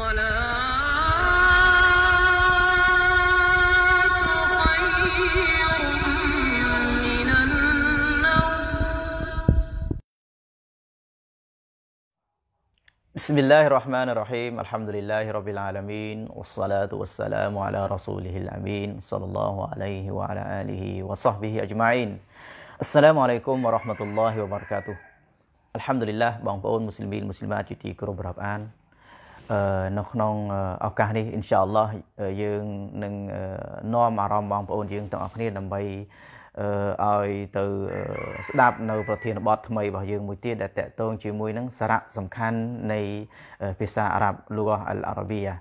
بسم الله الرحمن الرحيم الحمد لله رب العالمين والصلاة والسلام على رسوله الأمين صلى الله عليه وعلى آله وصحبه أجمعين السلام عليكم ورحمة الله وبركاته الحمد لله បងប្អូនមូស្លីមមូស្លីម៉ាតជាទីគោរពរាប់អាននៅក្នុងឱកាសនេះអ៊ីនសាអល់ឡោះយើងនឹងនាំអារម្មណ៍បងប្អូនយើងទាំងអស់គ្នាដើម្បីឲ្យទៅស្ដាប់នៅប្រធានបទថ្មីរបស់យើងមួយទៀតដែលតកតងជាមួយនឹងសារៈសំខាន់នៃភាសាអារ៉ាប់លូហ្អលអារ៉ាប៊ីយ៉ា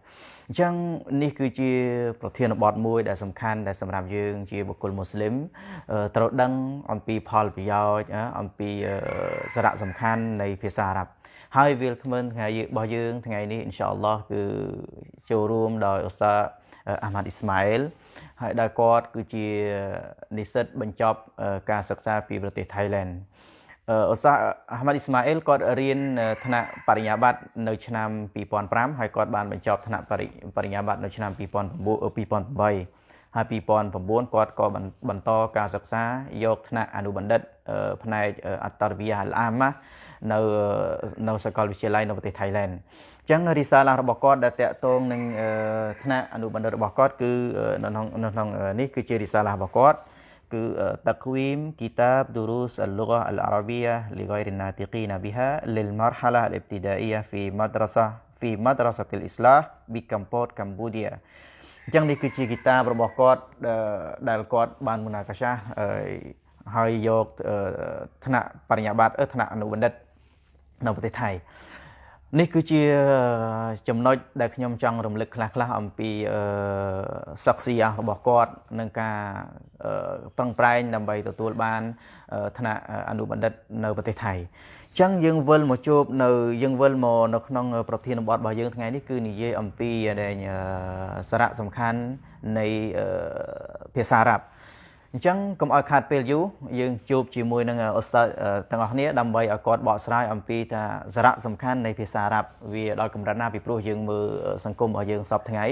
អញ្ចឹងនេះគឺជាប្រធានបទមួយដែលសំខាន់ដែលសម្រាប់យើង ជាបុគ្គលមូស្លីមត្រូវដឹងអំពីផលប្រយោជន៍អំពីសារៈសំខាន់នៃភាសាអារ៉ាប់ហើយវាលក្មិនថ្ងៃរបស់យើងថ្ងៃនេះអ៊ីនសាអល់ឡោះគឺចូលរួមដោយឧស្សាហ៍អាម៉ាត់អ៊ីស្ម៉ាអែលហើយដែលគាត់ គឺជានិស្សិតបញ្ចប់ការសិក្សាពីប្រទេសថៃឡែនឧស្សាហ៍អាម៉ាត់អ៊ីស្ម៉ាអែលគាត់រៀនថ្នាក់បរិញ្ញាបត្រនៅ ឆ្នាំ2005ហើយគាត់បានបញ្ចប់ថ្នាក់បរិញ្ញាបត្រនៅឆ្នាំ2009 2008ហើយ2009គាត់ក៏បន្តការសិក្សាយកថ្នាក់អនុបណ្ឌិតផ្នែកអត្តរវិយាអលអាម៉ានៅនៅសាកលវិទ្យាល័យនៅប្រទេសថៃឡែនអញ្ចឹងរីសាឡារបស់គាត់ដែលតាក់ទងនឹងថ្នាក់អនុបណ្ឌិតរបស់គាត់គឺនៅក្នុងនៅក្នុងនេះគឺជារីសាឡារបស់គាត់គឺតាក់វីមគីតាបឌូរូសអលលហ្គាអលអារ៉ាប៊ីយ៉ាលីហ្គៃរណាទីគីណាប៊ីហាលីលម៉ារហាឡាអលអ៊ីបទីដាអ៊ីយ៉ាហ្វីម៉ាដ្រាសាហ្វីម៉ាដ្រាសាទីលអ៊ីស្លាប៊ីកម្ពុជាកម្ពុជាអញ្ចឹងនេះគឺជាគីតាបរបស់គាត់ដែលគាត់ បានមុនអាកាសាហើយយកថ្នាក់បរិញ្ញាបត្រថ្នាក់អនុបណ្ឌិតនៅប្រទេសថៃនេះគឺជាចំណុចដែលខ្ញុំចង់រំលឹកខ្លះៗអំពីសក្តិអារបស់គាត់នឹងការប្រឹងប្រែងដើម្បីទទួលបានឋានៈអនុបណ្ឌិត នៅប្រទេសថៃអញ្ចឹងយើង វិលមកជួបនៅយើងវិលមកនៅក្នុង ប្រធានបទរបស់យើងថ្ងៃនេះគឺនិយាយអំពីសារៈសំខាន់នៃភាសាអារ៉ាប់អញ្ចឹងកុំឲ្យខាតពេលយូរយើងជួបជាមួយនឹងឧស្សាហ៍ទាំងអស់គ្នាដើម្បីឲ្យគាត់បកស្រាយអំពីថាសារៈសំខាន់នៃភាសាអារ៉ាប់វាដល់កម្រិតណាពីព្រោះយើងមើលសង្គមរបស់យើងសពថ្ងៃ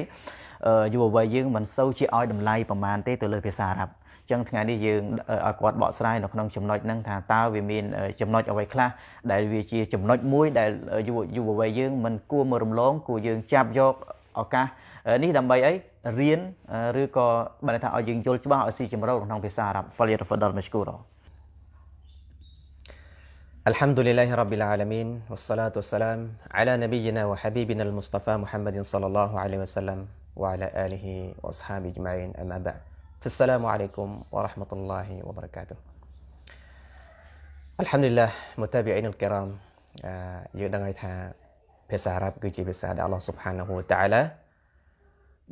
យុវវ័យយើងមិនសូវជាឲ្យតម្លៃប្រមាណទេទៅលើ ភាសាអារ៉ាប់ចឹងថ្ងៃនេះយើងឲ្យគាត់បកស្រាយនៅក្នុងចំណុចហ្នឹងថាតើវាមានចំណុចអ្វីខ្លះដែលវាជាចំណុចមួយដែលយុវវ័យយើងមិនគួរមើលរំលងគួរយើងចាប់យកឱកាសនេះដើម្បីអីរៀនឬក៏បើថាឲ្យយើងយល់ច្បាស់ឲ្យស៊ីជម្រៅក្នុងភាសាអារ៉ាប់ فليتفضل مشكورا الحمد لله رب العالمين والصلاة والسلام على نبينا وحبيبنا المصطفى محمد صلى الله عليه وسلم وعلى آله وأصحابه أجمعين أما بعد فالسلام عليكم ورحمة الله وبركاته الحمد لله متابعين الكرام យើងដឹងហើយថាភាសាអារ៉ាប់គឺជាភាសាដែល الله سبحانه وتعالى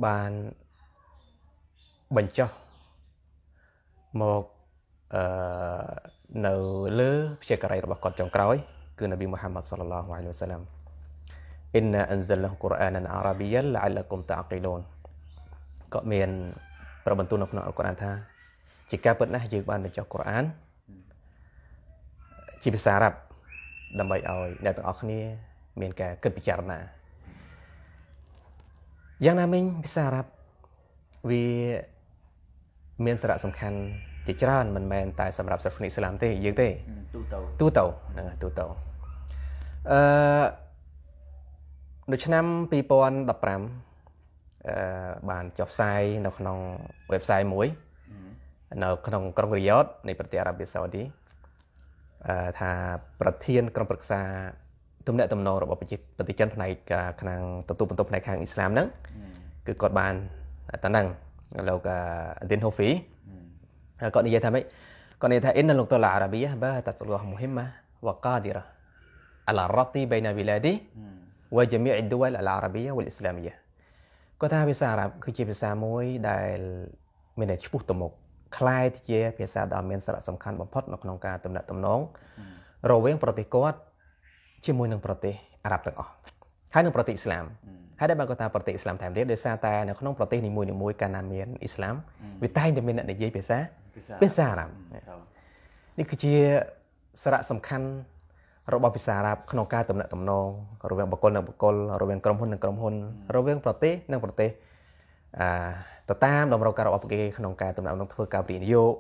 បានបញ្ចុះមកអឺនៅលើព្យាករៃរបស់គាត់ចុងក្រោយ គឺនប៊ីមូហាម៉ាត់សល្លឡោះអាឡៃវ៉ាសាឡាម إنا أنزلناه قرآنا عربيا لعلكم تعقلون ក៏មាន ប្របន្ទូលនៅក្នុងអ៊ុលកុរអានថា ជាការពិតណាស់យើងបានបញ្ចុះកុរអានជាភាសាអារ៉ាប់ ដើម្បីឲ្យអ្នកទាំងអស់គ្នាមានការគិតពិចារណាយ៉ាងណាមិញភាសាអារ៉ាប់វាមានសារៈសំខាន់ជាច្រើនមិនមែនតែសម្រាប់សាសនាអ៊ីស្លាមទេយើងទេទូទៅទូទៅហ្នឹងទូទៅអឺនៅឆ្នាំ2015អឺបានចុះផ្សាយនៅ ក្នុង website មួយនៅក្នុងក្រុងរិយ៉តនៃ ប្រទេសអារ៉ាប៊ីសាអូឌីអឺថាប្រធានក្រុមប្រឹក្សាទំនាក់ទំនងរបស់ប្រជាប្រតិជនផ្នែកខាងទទួលបន្ទុកផ្នែកខាងអ៊ីស្លាមហ្នឹងគឺគាត់បានតាហ្នឹងលោកអាឌីនហូហ្វីហើយគាត់និយាយថាម៉េចគាត់និយាយថាអ៊ីនលោកតឡាអារ៉ាប៊ីបាតាសលឡោះមូហ៊ីម៉ាវកាឌីរ៉ាអាឡារ៉ាទីបៃណាវីឡាឌីវ៉ាជាមីអ៊ីឌូវលអាឡាអារ៉ាប៊ីវ៉ាអ៊ីស្លាមីយ៉ាគាត់ថាភាសាអារ៉ាប់គឺជាភាសាមួយដែលមានតែឈ្មោះទៅមុខคล้ายជាភាសាដ៏មាន សារៈសំខាន់បំផុតនៅក្នុងការទំនាក់ទំនងរវាងប្រទេសគាត់ជាមួយនឹងប្រទេសអារ៉ាប់ទាំងអស់ហើយនឹងប្រទេសអ៊ីស្លាមហើយដែលបានគាត់ថាប្រទេសអ៊ីស្លាមតាមរៀបដោយសារតែនៅក្នុងប្រទេសនីមួយៗកាលណាមានអ៊ីស្លាមវាតែងតែមានអ្នកនិយាយភាសាភាសាអារ៉ាប់នេះគឺជាសារៈសំខាន់របស់ភាសាអារ៉ាប់ក្នុងការទំនាក់ទំនងរវាងបុគ្គលនិងបុគ្គលរវាងក្រុមហ៊ុននិងក្រុមហ៊ុនរវាងប្រទេសនិងប្រទេសអឺទៅតាមតម្រូវការរបស់ពួកគេក្នុងការទំនាក់ទំនងធ្វើការវិនិយោគ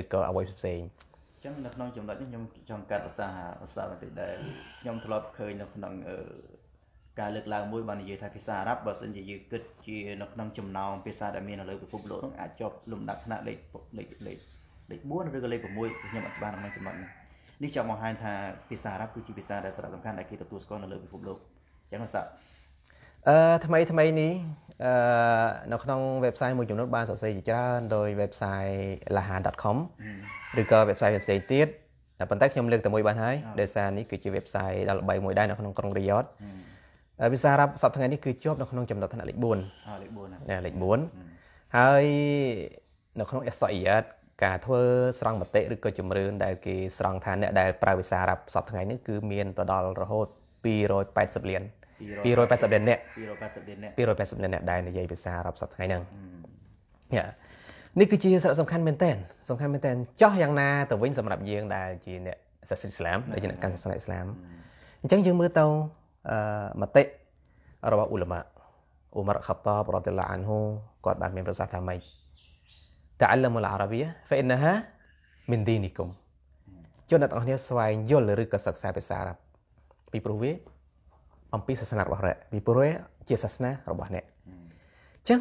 ឬក៏អ្វីផ្សេងៗចឹងនៅក្នុងចំណុចនេះខ្ញុំចង់កាត់ប្រសាឧស្សាហ៍បន្តិចដែរខ្ញុំធ្លាប់ឃើញនៅក្នុងការលើកឡើងមួយបាននិយាយថាភាសាអារ៉ាប់បើសិនជាយើងគិតជានៅក្នុងចំណោមភាសាដែលមាននៅលើពិភពលោកនោះអាចជាប់លំដាប់ថ្នាក់លេខលេខលេខលេខ4ឬក៏លេខ6ខ្ញុំអត់បានក្នុងចំណុចនេះនេះចង់បង្ហាញថាភាសាអារ៉ាប់គឺជាភាសាដែលសារៈសំខាន់ដែលគេទទួលស្គាល់នៅលើពិភពលោកចឹងហ្នឹងអឺថ្មីថ្មីនេះអឺនៅក្នុង website មួយចំនួនបានសរសេរជាច្រើនដោយ website lahan.com ឬក៏ website ផ្សេងទៀតប៉ុន្តែខ្ញុំលើកតែមួយបានហើយដោយសារនេះគឺជា website ដ៏ល្បីមួយដែរនៅក្នុងក្រុងរីយ៉តភាសាអារ៉ាប់សប្តាហ៍ថ្ងៃនេះគឺជាប់នៅក្នុងចំណុចឋានៈលេខ4អលេខ4ណាលេខ4ហើយនៅក្នុង SIAT ការធ្វើស្រង់មតិឬក៏ជំរឿនដែលគេស្រង់ថាអ្នកដែលប្រើភាសាអារ៉ាប់សប្តាហ៍ថ្ងៃនេះគឺមានទៅដល់រហូត280លាន280លាននាក់280លាននាក់280លាននាក់ដែលនិយាយភាសាអារ៉ាប់សប្តាហ៍ថ្ងៃហ្នឹងនេះគឺជាសារៈសំខាន់មែនតើសំខាន់មែនតើចោះយ៉ាងណាទៅវិញសម្រាប់យើងដែលជាអ្នកសាសនាអ៊ីស្លាមដែលជាអ្នកកាន់សាសនាអ៊ីស្លាមអញ្ចឹងយើងមើលទៅអឺមតិរបស់អ៊ូលម៉ាអ៊ូម៉ារខាតាបរ៉ាឌីឡាអានហ៊ូគាត់បានមានប្រសាសន៍ថាម៉េច تعلموا العربية فإنها من دينكم ជនអ្នកទាំងអស់គ្នាស្វែងយល់ឬក៏សិក្សាភាសាអារ៉ាប់ពីព្រោះវាអំពីសាសនារបស់អ្នកពីព្រោះជាសាសនារបស់អ្នកអញ្ចឹង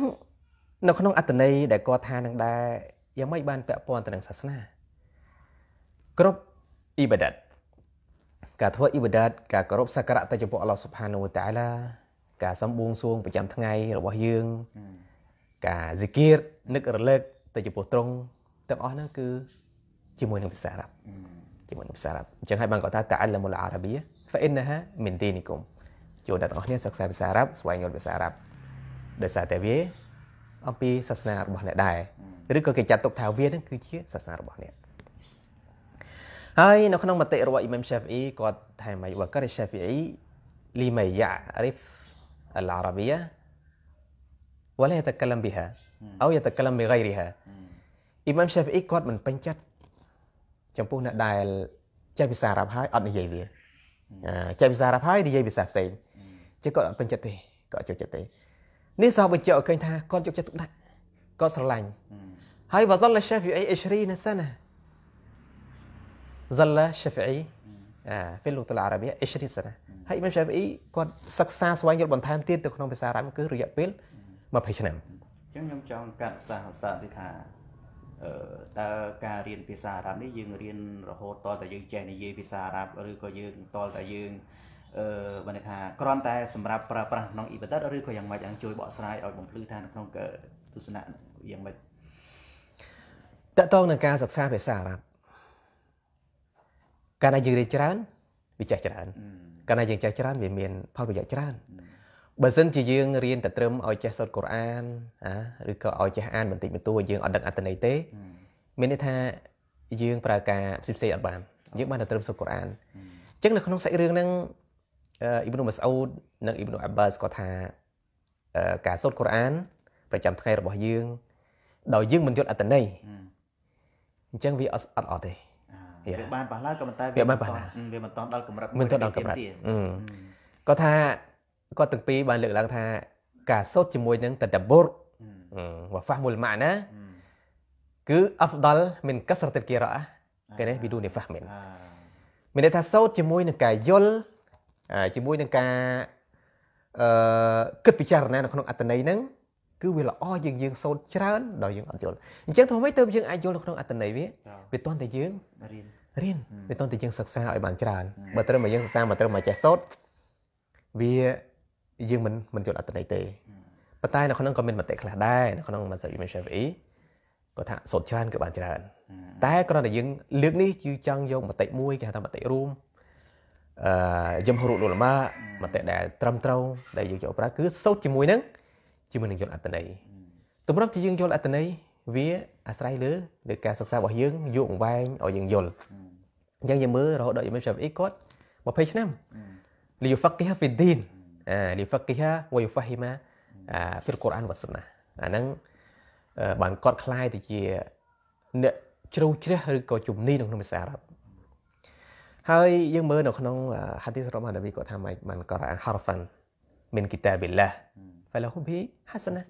នៅក្នុងអត្តន័យដែលគាត់ថានឹងដែរយ៉ាងម៉េចបានពាក់ព័ន្ធទៅនឹងសាសនាគ្រប់អ៊ីបាដាតការធ្វើអ៊ីបាដាតការគោរពសក្ការៈទៅចំពោះអល់ឡោះសុបហានូវតាឡាការសំបួងសួងប្រចាំថ្ងៃរបស់យើង ការហ្សិគៀរនឹករលឹកទៅចំពោះត្រង់ទាំងអស់ហ្នឹងគឺជាមួយនឹងភាសាអារ៉ាប់ជាមួយនឹងភាសាអារ៉ាប់អញ្ចឹងហើយបានគាត់ថាតាអលមុលអារ៉ាប៊ីហ្វាអ៊ីនណាហាមិនទីនីគុំយកអ្នកទាំងអស់គ្នាសិក្សាភាសាអារ៉ាប់ស្វែងយល់ភាសាអារ៉ាប់ដោយសារតែវាអំពីសាសនារបស់អ្នកដែរឬក៏គេចាត់ទុកថាវានឹងគឺជាសាសនារបស់អ្នកហើយនៅក្នុងមតិរបស់ Imam Shafi'i គាត់ថាម៉េចវការី Shafi'i លីមៃយ៉ារីហ្វអលអារ៉ាប៊ីយ៉ា ولا يتكلم بها او يتكلم بغيرها អ៊ីម៉ាម Shafi'i គាត់មិនពេញចិត្តចំពោះអ្នកដែលចេះភាសាអារ៉ាប់ហើយអត់និយាយវាចេះភាសាអារ៉ាប់ហើយនិយាយភាសាផ្សេងចឹងគាត់អត់ពេញចិត្តទេគាត់ចូលចិត្តទេនេះសោះបញ្ជាក់ឲ្យឃើញថាគាត់យកចិត្តទុកដាក់គាត់ស្រឡាញ់ហើយ وظل الشافعي 20 سنه ظل الشافعي في اللغه العربيه 20 سنه ហើយ Imam Shafi'i គាត់សិក្សាស្វែងយល់បន្ថែមទៀតទៅក្នុងភាសាអារ៉ាប់គឺរយៈពេល20ឆ្នាំអញ្ចឹងខ្ញុំចង់កាត់សាសអសាទីថាតើការរៀនភាសាអារ៉ាប់នេះយើងរៀនរហូតតតែយើងចេះនិយាយភាសាអារ៉ាប់ឬក៏យើងតតែយើងអឺបើន័យថាគ្រាន់តែ សម្រាប់ប្រើប្រាស់ក្នុងអ៊ីបដិតឬក៏យ៉ាងម៉េចអង្គជួយបកស្រាយឲ្យបំភ្លឺថានៅក្នុងទស្សនៈយ៉ាងម៉េចតកតងនឹងការសិក្សាភាសាអារ៉ាប់កាលណាយើងរៀនច្រើនវាចេះច្រើនកាលណាយើងចេះច្រើនវាមានផលប្រយោជន៍ច្រើនបើសិនជាយើងរៀនតែត្រឹមឲ្យចេះសូត្រកូរ៉ានឬក៏ឲ្យចេះអានបន្តិចបន្តួចយើងអត់ដឹងអត្ថន័យទេ មានន័យថាយើងប្រើការផ្សេងៗអត់បានយើងបានតែត្រឹមសូត្រកូរ៉ានអញ្ចឹងនៅក្នុងសាច់រឿងហ្នឹងអ៊ីប្នូម៉ាស្អ៊ូដនិងអ៊ីប្នូអាបាសគាត់ថាការសូត្រកូរ៉ានប្រចាំថ្ងៃរបស់យើង ដោយយើងមិនយល់អត្ថន័យអញ្ចឹងវាអត់អត់ទេវាបានប៉ះឡើយក៏ប៉ុន្តែវាមិនបានវាមិនតន់ដល់កម្រិតមិនតន់ដល់កម្រិតគាត់ថាគាត់ទាំងពីរបានលើកឡើងថា ការសូត្រជាមួយនឹងតតបុរវ៉ាហ្វាមុលម៉ាណាគឺអហ្វដលមិនកសរតិតគីរ៉ាគេនេះវីឌូនីហ្វាហ្មិនមានន័យថាសូត្រជាមួយនឹងការយល់ជាមួយនឹងការអឺគិតពិចារណានៅក្នុងអត្តន័យហ្នឹងគឺវាល្អយើងយើងសូត្រច្រើនដល់យើងអត់យល់អញ្ចឹងធ្វើម៉េចទើបយើងអាចយល់នៅក្នុងអត្តន័យវាវាតន់តែយើងរៀនរៀនវាតន់តែយើងសិក្សាឲ្យបានច្រើនបើត្រឹមតែយើងសិក្សាមកត្រឹមតែចេះសូត្រវាយើងមិនមិនយល់អត្តន័យទេប៉ុន្តែនៅក្នុងក៏មានមតិខ្លះដែរនៅក្នុងមសាអ៊ីមសាវីគាត់ថាសូត្រច្រើនគឺបានច្រើនតែគ្រាន់តែយើងលើកនេះគឺចង់យកមតិមួយគេហៅថាមតិរួមអឺយមហរុលុលម៉ាមតិដែលត្រឹមត្រូវដែលយើងយកប្រើគឺសូត្រជាមួយនឹងជាមួយនឹងយល់អត្តន័យតម្រូវទីយើងយល់អត្តន័យវាអាស្រ័យលើលើការសិក្សារបស់យើងយកអង្វែងឲ្យយើងយល់អញ្ចឹងយើងមើលរហូតដល់យមសាប់អ៊ីគាត់20ឆ្នាំលីយហ្វាក់គីហាហ្វីឌីនអាលីហ្វាក់គីហាវ៉ៃហ្វាហ៊ីម៉ាអាហ្វីលកូរ៉ានវ៉ាសុនណាអាហ្នឹងបានគាត់คล้ายទៅជាអ្នកជ្រៅជ្រះឬក៏ជំនីក្នុងភាសាអារ៉ាប់ហើយយើងមើលនៅក្នុងហាឌីសរបស់នប៊ីគាត់ថាម៉េចបានករ៉ាហារហ្វាន់មិនគីតាបិលឡាហ្វឡហ៊ុបហ៊ីហាសាណា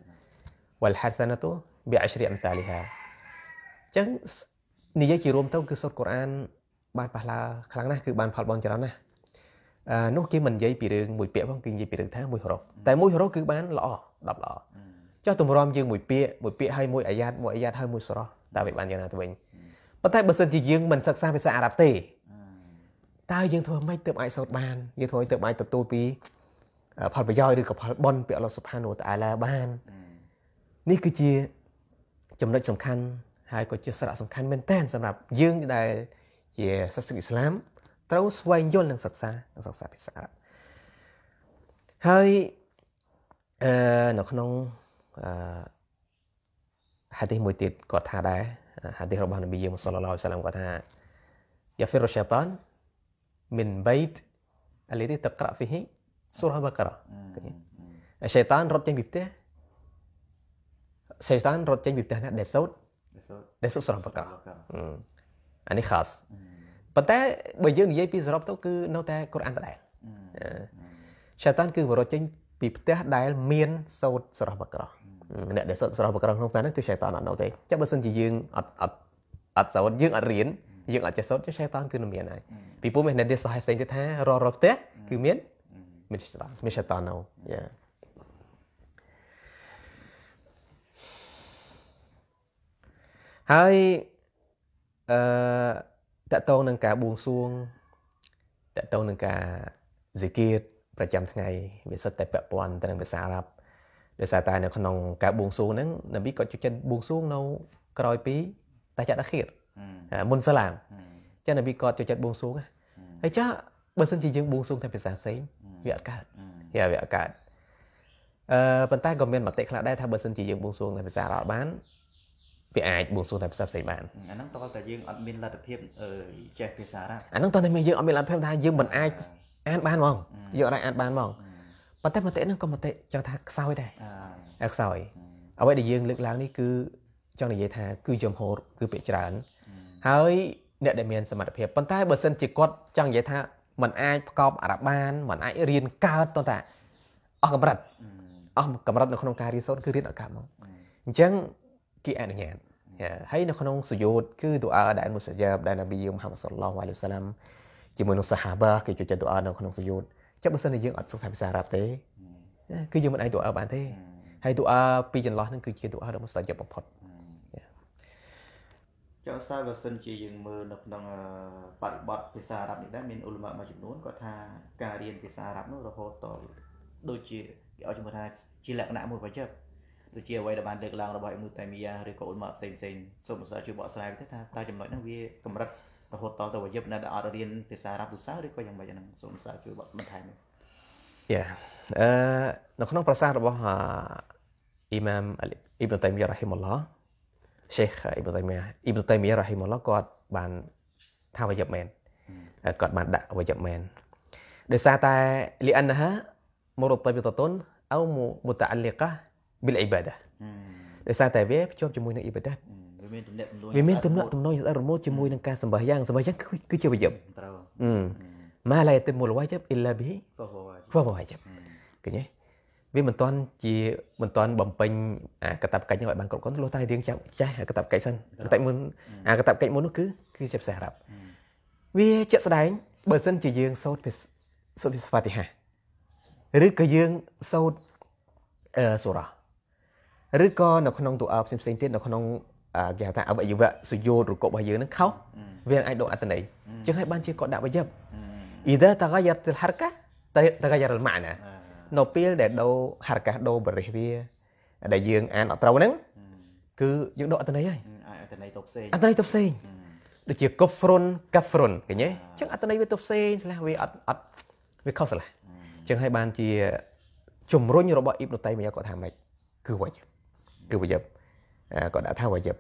វលហាសាណាទូប៊ីអាស្រីអមសាលីហាចឹងនិយាយជារួមទៅគឺសូត្រកូរ៉ាន បានប៉ះឡាខ្លាំងណាស់គឺបានផលបន់ច្រើនណាស់អឺនោះគេមិននិយាយពីរឿងមួយពាក្យផងគេនិយាយពីរឿងថាមួយហរោតែមួយហរោគឺបានល្អ10ល្អចុះទម្រាំយើងមួយពាក្យមួយពាក្យហើយមួយអាយ៉ាតមួយអាយ៉ាតហើយមួយស្រោះតើវាបានយ៉ាងណាទៅវិញប៉ុន្តែបើសិនជាយើងមិនសិក្សាភាសាអារ៉ាប់ទេតើយើងធ្វើម៉េចទើបអាចសូត្របានយើងធ្វើទៅអាចទទួលពីផលប្រយោជន៍ឬក៏ផលបុណ្យពីអល់ឡោះសុផានូតាឡាបាន នេះគឺជាចំណុចសំខាន់ហើយក៏ជាសារៈសំខាន់មែនតើសម្រាប់យើងដែលជាសាសនាអ៊ីស្លាមត្រូវស្វែងយល់និងសិក្សានិងសិក្សាភាសាអារ៉ាប់ហើយអឺនៅក្នុងអឺហាឌីសមួយទៀតគាត់ថាដែរហាឌីសរបស់នប៊ីយើងសល្លឡោះអាឡៃសាឡាមគាត់ថាយ៉ាហ្វីរុឆាតាន min bait alladhi taqra fihi surah baqarah សេតានរត់ចេញពីផ្ទះសេតានរត់ចេញពីផ្ទះណាដែលសូត្រដែលសូត្រស្រស់បកាអានេះ khas ប៉ុន្តែបើយើងនិយាយពីសរុបទៅគឺនៅតែកូរ៉ានដដែលសេតានគឺវរត់ចេញពីផ្ទះដែល មាន សូត្រស្រស់បកាអ្នកដែលសូត្រស្រស់បកាក្នុងផ្ទះហ្នឹងគឺសេតានអត់នៅទេចាំបើសិនជាយើងអត់អត់អត់សូត្រយើងអត់រៀនយើងអត់ចេះសូត្រចេះ Shaitan គឺនៅមានហើយពីព្រោះមានអ្នកទេសោះផ្សេងទៀតថារស់រផ្ទះគឺមានមាន Shaitan មាន Shaitan នៅយ៉ាហើយអឺតកតងនឹងការបួងសួងតកតងនឹងការហ្សិគៀតប្រចាំថ្ងៃវាសិតតែពាក់ព័ន្ធទៅនឹងភាសាអារ៉ាប់ដោយសារតែនៅក្នុងការបួងសួងហ្នឹងនប៊ីក៏ជួយចិត្តបួងសួងនៅ ក្រោយពី តាចាត់អាខៀរមុនសាឡាមចឹងនប៊ីគាត់ចូលចិត្តបួងសួងហើយចាបើសិនជាយើងបួងសួងតែភាសាផ្សេងវាអត់កើតយ៉ាវាអត់កើតអឺប៉ុន្តែក៏មានមតិខ្លះដែរថាបើសិនជាយើងបួងសួងតែភាសាអត់បានវាអាចបួងសួងតែភាសាផ្សេងបានអាហ្នឹងតោះតែយើងអត់មានលទ្ធភាពចេះភាសាអារ៉ាប់អាហ្នឹងតោះតែយើងអត់មានលទ្ធភាពថាយើងមិនអាចអានបានហ្មងយើងអាចអានបានហ្មងប៉ុន្តែមតិហ្នឹងក៏មតិចង់ថាខ្សោយដែរខ្សោយអ្វីដែលយើងលើកឡើងនេះគឺចង់និយាយថា គឺចំហរគឺពាក្យច្រើនហើយអ្នកដែលមានសមត្ថភាពប៉ុន្តែបើសិនជាគាត់ចង់និយាយថាมันអាចផ្កប់អារបានมันអាចរៀនកើតទៅតាអស់កម្រិតអស់កម្រិតនៅក្នុងការរៀនសូត្រគឺរៀនអកម្មមកអញ្ចឹងគេអនុញ្ញាតហើយនៅក្នុងសុយោតគឺទូអាដែលមុសាយ៉ាប ដែលនប៊ីយូមហាំសល្លោះអាឡៃហ៊ីវសាឡាមជាមួយនឹងសាហាបាគេជួយចិត្តទូអានៅក្នុងសុយោតចាំបើសិនជាយើងអត់សិក្សាភាសាអារ៉ាប់ទេគឺយើងមិនអាចទូអាបានទេហើយទូអាពីចន្លោះហ្នឹងគឺជាទូអារបស់មុសាយ៉ាបបំផុតចុះសើបើសិនជាយើងមើលនៅក្នុងបរិបទភាសាអារ៉ាប់នេះដែរមានអ៊ុលម៉ាមួយចំនួនគាត់ថាការរៀនភាសាអារ៉ាប់នោះរហូតតដូចជាគេឲ្យជំនឿថា ជាលក្ខណៈមួយប្រចាំដូចជាអ្វីដែលបានលើកឡើងរបស់អ៊ីមូតៃមីយ៉ាឬក៏អ៊ុលម៉ាផ្សេងផ្សេងសូមអសាជួយបកស្រាយទៅថាតើចំណុចហ្នឹងវាកម្រិតរហូតតទៅប្រយ័ត្ននៅអត់រៀនភាសាអារ៉ាប់ទូសាឬក៏យ៉ាងម៉េចហ្នឹងសូមអសាជួយបកបន្ថែមយ៉ាអឺនៅក្នុង ប្រសាសន៍របស់អ៊ីម៉ាមអ៊ីប៊ីនតៃមីយ៉ារ៉ាហ៊ីមអល់ឡោះសេខអ៊ីប្រូតៃមៀអ៊ីប្រូតៃមៀរ៉ាហ៊ីម៉ូឡោះគាត់បានថាវាយប់មែនគាត់បានដាក់វាយប់មែនដោយសារតែលីអានហាមរតបិតតុនអោមតអាលីកាប៊ីលអ៊ីបាដាដោយសារតែវាភ្ជាប់ជាមួយនឹងអ៊ីបាដាវាមានទំនាក់ទំនងវាមានទំនាក់ទំនងយ៉ាងស្អិតរមួលជាមួយនឹងការសម្បះយ៉ាងសម្បះយ៉ាងគឺជាវាយប់ត្រូវម៉ាឡាយតិមូលវ៉ាយប់អ៊ីឡាប៊ីហ្វវ៉ាយប់ឃើញទេវាមិនទាន់ជាមិនទាន់បំពេញអាកតាបកិច្ចនឹងឲ្យបានគ្រប់គ្រាន់លុះតែរៀងចាស់ចាស់អាកតាបកិច្ចសិនតែមុនអាកតាបកិច្ចមុននោះគឺគឺជាភាសាអារ៉ាប់វាជាក់ស្ដែងបើសិនជាយើងសូត្រសូត្រភាសាហ្វាទីហាឬក៏យើងសូត្រអឺសូរ៉ាឬក៏នៅក្នុងទូអោផ្សេងផ្សេងទៀតនៅក្នុងគេហៅថាអវយវៈសុយោរុករបស់យើងនឹងខុសវាអាចដកអត្ថន័យចឹងហើយបានជាគាត់ដាក់វយប إذا تغيرت الحركة تغير المعنى នៅពេលដែលដូរហរកាសដូរបរិះវាដែលយើង អានអត់ត្រូវហ្នឹងគឺយើងដកអត្តន័យហើយអត្តន័យទៅផ្សេងអត្តន័យទៅផ្សេងដូចជា kufrun kafrun ឃើញទេអញ្ចឹងអត្តន័យវាទៅផ្សេងស្លះវាអត់អត់វាខុសស្លះអញ្ចឹងហើយបានជាជំរុញរបស់អ៊ីបនុតៃមីយ៉ាគាត់ថាម៉េចគឺវ៉ាយិបគឺវ៉ាយិបគាត់ដាក់ថាវ៉ាយិប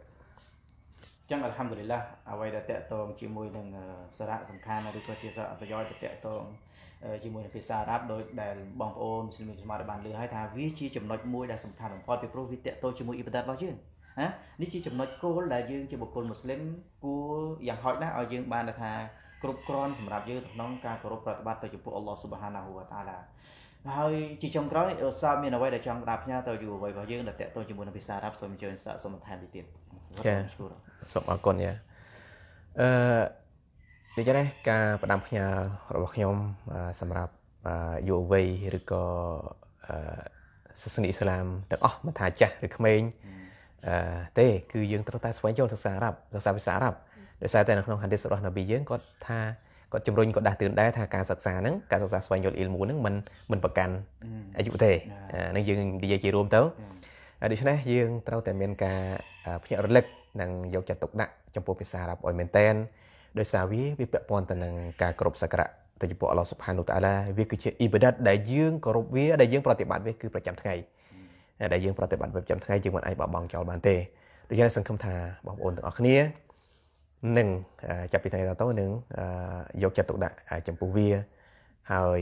ចឹងអัลฮัมឌុលីឡាអ្វីដែលតកតងជាមួយនឹងសារៈសំខាន់ឬក៏ជាសារៈប្រយោជន៍តកតងជាមួយនឹងភាសាអារ៉ាប់ដោយដែលបងប្អូនស្រីស្មារតីបានលើហើយថាវាជាចំណុចមួយដែលសំខាន់បំផុតពីព្រោះវាតកតជាមួយអ៊ីបដាតរបស់យើងណានេះជាចំណុចគោលដែលយើងជាបុគ្គលមូស្លីមគួរយ៉ាងហោចណាស់ឲ្យយើងបានថាគ្រប់គ្រាន់សម្រាប់យើងក្នុងការគោរពប្រតិបត្តិទៅចំពោះអល់ឡោះស៊ុបហានាហ៊ូវតាឡាហើយ ជាចុងក្រោយសាមានអ្វីដែលចង់ប្រាប់ផ្ញើទៅយុវវ័យរបស់យើងដែលតកតជាមួយនឹងភាសាអារ៉ាប់សូមអញ្ជើញសាកសូមបន្ថែមទៀតចាសូមអរគុណយ៉ាអឺដូច្នេះការផ្ដាំផ្ញើរបស់ខ្ញុំសម្រាប់យុវវ័យឬក៏សាសនាអ៊ីស្លាមទាំងអស់មិនថាចាស់ឬក្មេងទេគឺយើងត្រូវតែស្វែងយល់សិក្សាអារ៉ាប់សិក្សាភាសាអារ៉ាប់ដោយសារតែនៅក្នុងហាឌីសរបស់នប៊ីយើងគាត់ថាគាត់ជំរុញគាត់ដាស់តឿនដែរថាការសិក្សាហ្នឹងការសិក្សា ស្វែងយល់អ៊ីលមូហ្នឹងមិនមិនប្រកាន់អាយុទេនឹងយើងនិយាយជារួមទៅដូច្នេះយើងត្រូវតែមាន ការភ្ញាក់រលឹកនិងយកចិត្តទុកដាក់ចំពោះភាសាអារ៉ាប់ឲ្យមែនតែនដោយសារវាវាពាក់ព័ន្ធទៅនឹងការគោរពសក្ការៈទៅចំពោះអល់ឡោះសុផានុតាឡាវាគឺជាអ៊ីបាដាតដែលយើងគោរពវាដែលយើងប្រតិបត្តិវាគឺប្រចាំថ្ងៃដែលយើងប្រតិបត្តិប្រចាំថ្ងៃយើងមិនអាចបោះបង់ចោលបានទេដូច្នេះសង្ឃឹមថាបងប្អូនទាំងអស់គ្នានឹងចាប់ពីថ្ងៃតទៅនឹងយកចិត្តទុកដាក់ចំពោះវាហើយ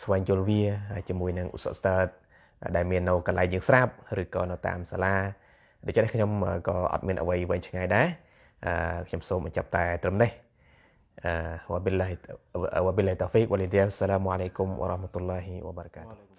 ស្វែងយល់វាជាមួយនឹងឧស្សាហស្តាតដែលមាននៅកន្លែងយើងស្រាប់ឬក៏នៅតាមសាលាដូច្នេះខ្ញុំក៏អត់មានអ្វីវែងឆ្ងាយដែរខ្ញុំសូមបញ្ចប់តែត្រឹមនេះវបិលឡាហ៊ីតូហ្វិកវលីឌីយ៉ាសឡាមអាឡៃគុំវរ៉ាហ្មតុលឡាហ៊ីវបារកាតុ